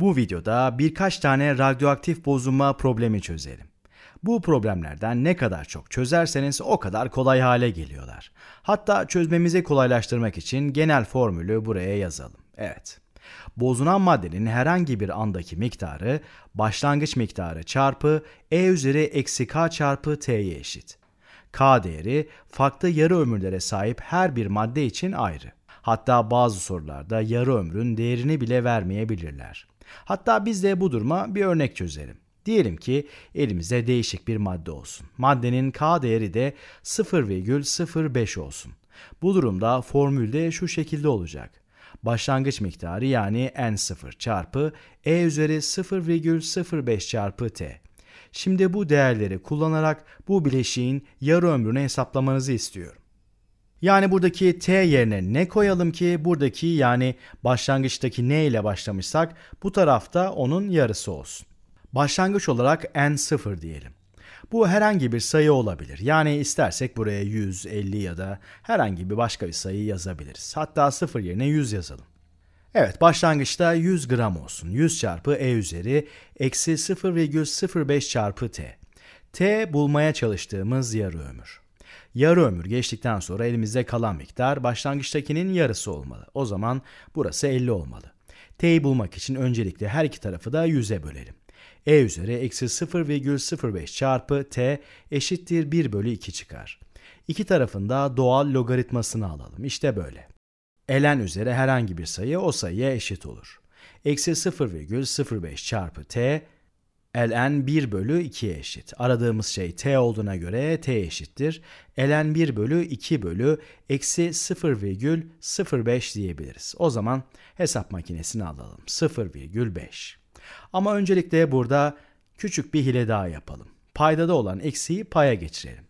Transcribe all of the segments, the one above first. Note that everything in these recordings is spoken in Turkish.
Bu videoda birkaç tane radyoaktif bozulma problemi çözelim. Bu problemlerden ne kadar çok çözerseniz o kadar kolay hale geliyorlar. Hatta çözmemizi kolaylaştırmak için genel formülü buraya yazalım. Evet. bozunan maddenin herhangi bir andaki miktarı başlangıç miktarı çarpı E üzeri eksi K çarpı T'ye eşit. K değeri farklı yarı ömürlere sahip her bir madde için ayrı. Hatta bazı sorularda yarı ömrün değerini bile vermeyebilirler. Hatta biz de bu duruma bir örnek çözelim. Diyelim ki elimizde değişik bir madde olsun. Maddenin K değeri de 0,05 olsun. Bu durumda formülde şu şekilde olacak. Başlangıç miktarı yani N0 çarpı E üzeri 0,05 çarpı T. Şimdi bu değerleri kullanarak bu bileşiğin yarı ömrünü hesaplamanızı istiyorum. Yani buradaki t yerine ne koyalım ki buradaki yani başlangıçtaki n ile başlamışsak bu tarafta onun yarısı olsun. Başlangıç olarak n 0 diyelim. Bu herhangi bir sayı olabilir. Yani istersek buraya 100, 50 ya da herhangi bir başka bir sayı yazabiliriz. Hatta 0 yerine 100 yazalım. Evet başlangıçta 100 gram olsun. 100 çarpı e üzeri eksi 0,05 çarpı t. t bulmaya çalıştığımız yarı ömür. Yarı ömür geçtikten sonra elimizde kalan miktar başlangıçtakinin yarısı olmalı. O zaman burası 50 olmalı. T'yi bulmak için öncelikle her iki tarafı da 100'e bölelim. E üzeri eksi 0,05 çarpı T eşittir 1 bölü 2 çıkar. İki tarafında doğal logaritmasını alalım. İşte böyle. Elen üzeri herhangi bir sayı o sayıya eşit olur. Eksi 0,05 çarpı T ln 1 bölü 2'ye eşit. Aradığımız şey t olduğuna göre t eşittir. ln 1 bölü 2 bölü eksi 0,05 diyebiliriz. O zaman hesap makinesini alalım. 0,5. Ama öncelikle burada küçük bir hile daha yapalım. Paydada olan eksiyi paya geçirelim.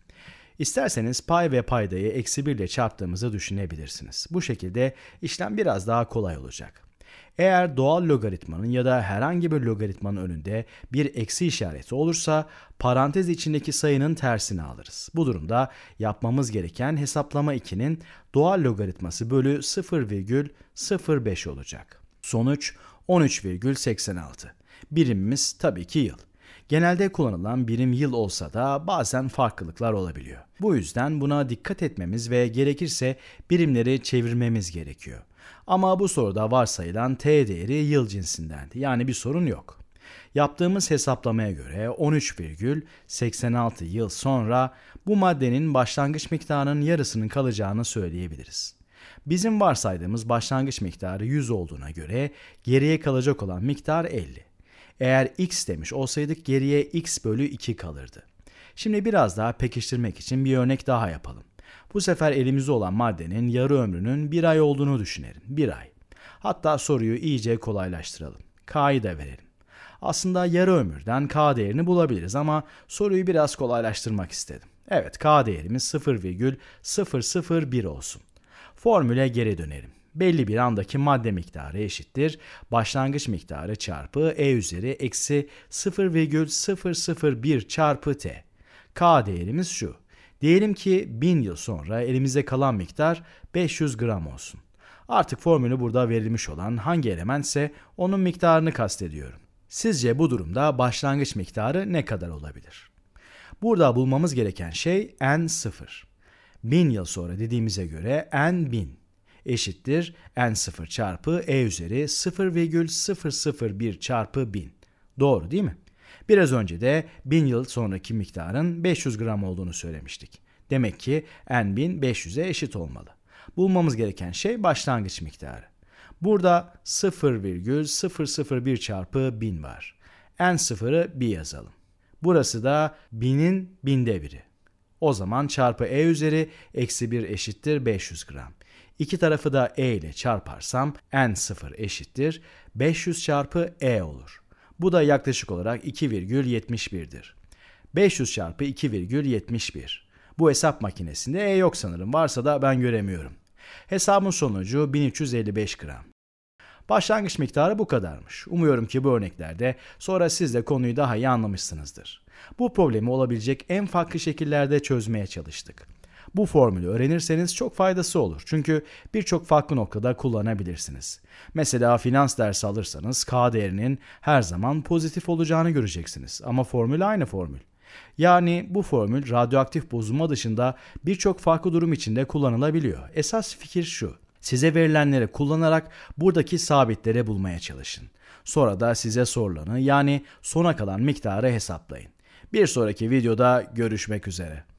İsterseniz pay ve paydayı eksi 1 ile çarptığımızı düşünebilirsiniz. Bu şekilde işlem biraz daha kolay olacak. Eğer doğal logaritmanın ya da herhangi bir logaritmanın önünde bir eksi işareti olursa parantez içindeki sayının tersini alırız. Bu durumda yapmamız gereken hesaplama 2'nin doğal logaritması bölü 0,05 olacak. Sonuç 13,86. Birimimiz tabii ki yıl. Genelde kullanılan birim yıl olsa da bazen farklılıklar olabiliyor. Bu yüzden buna dikkat etmemiz ve gerekirse birimleri çevirmemiz gerekiyor. Ama bu soruda varsayılan t değeri yıl cinsindendi. Yani bir sorun yok. Yaptığımız hesaplamaya göre 13,86 yıl sonra bu maddenin başlangıç miktarının yarısının kalacağını söyleyebiliriz. Bizim varsaydığımız başlangıç miktarı 100 olduğuna göre geriye kalacak olan miktar 50. Eğer x demiş olsaydık geriye x bölü 2 kalırdı. Şimdi biraz daha pekiştirmek için bir örnek daha yapalım. Bu sefer elimizde olan maddenin yarı ömrünün bir ay olduğunu düşünelim. Bir ay. Hatta soruyu iyice kolaylaştıralım. K'yı da verelim. Aslında yarı ömürden K değerini bulabiliriz ama soruyu biraz kolaylaştırmak istedim. Evet K değerimiz 0,001 olsun. Formüle geri dönelim. Belli bir andaki madde miktarı eşittir. Başlangıç miktarı çarpı E üzeri eksi 0,001 çarpı T. K değerimiz şu. Diyelim ki 1000 yıl sonra elimizde kalan miktar 500 gram olsun. Artık formülü burada verilmiş olan hangi elementse onun miktarını kastediyorum. Sizce bu durumda başlangıç miktarı ne kadar olabilir? Burada bulmamız gereken şey n0. 1000 yıl sonra dediğimize göre n1000 eşittir n0 çarpı e üzeri 0,001 çarpı 1000. Doğru değil mi? Biraz önce de 1000 yıl sonraki miktarın 500 gram olduğunu söylemiştik. Demek ki n1000 500'e eşit olmalı. Bulmamız gereken şey başlangıç miktarı. Burada 0,001 çarpı 1000 var. n0'ı 1 yazalım. Burası da 1000'in binde biri. O zaman çarpı e üzeri eksi 1 eşittir 500 gram. İki tarafı da e ile çarparsam n0 eşittir 500 çarpı e olur. Bu da yaklaşık olarak 2,71'dir. 500 çarpı 2,71. Bu hesap makinesinde E yok sanırım. Varsa da ben göremiyorum. Hesabın sonucu 1355 gram. Başlangıç miktarı bu kadarmış. Umuyorum ki bu örneklerde sonra siz de konuyu daha iyi anlamışsınızdır. Bu problemi olabilecek en farklı şekillerde çözmeye çalıştık. Bu formülü öğrenirseniz çok faydası olur. Çünkü birçok farklı noktada kullanabilirsiniz. Mesela finans dersi alırsanız K değerinin her zaman pozitif olacağını göreceksiniz. Ama formül aynı formül. Yani bu formül radyoaktif bozulma dışında birçok farklı durum içinde kullanılabiliyor. Esas fikir şu. Size verilenleri kullanarak buradaki sabitleri bulmaya çalışın. Sonra da size sorulanı yani sona kalan miktarı hesaplayın. Bir sonraki videoda görüşmek üzere.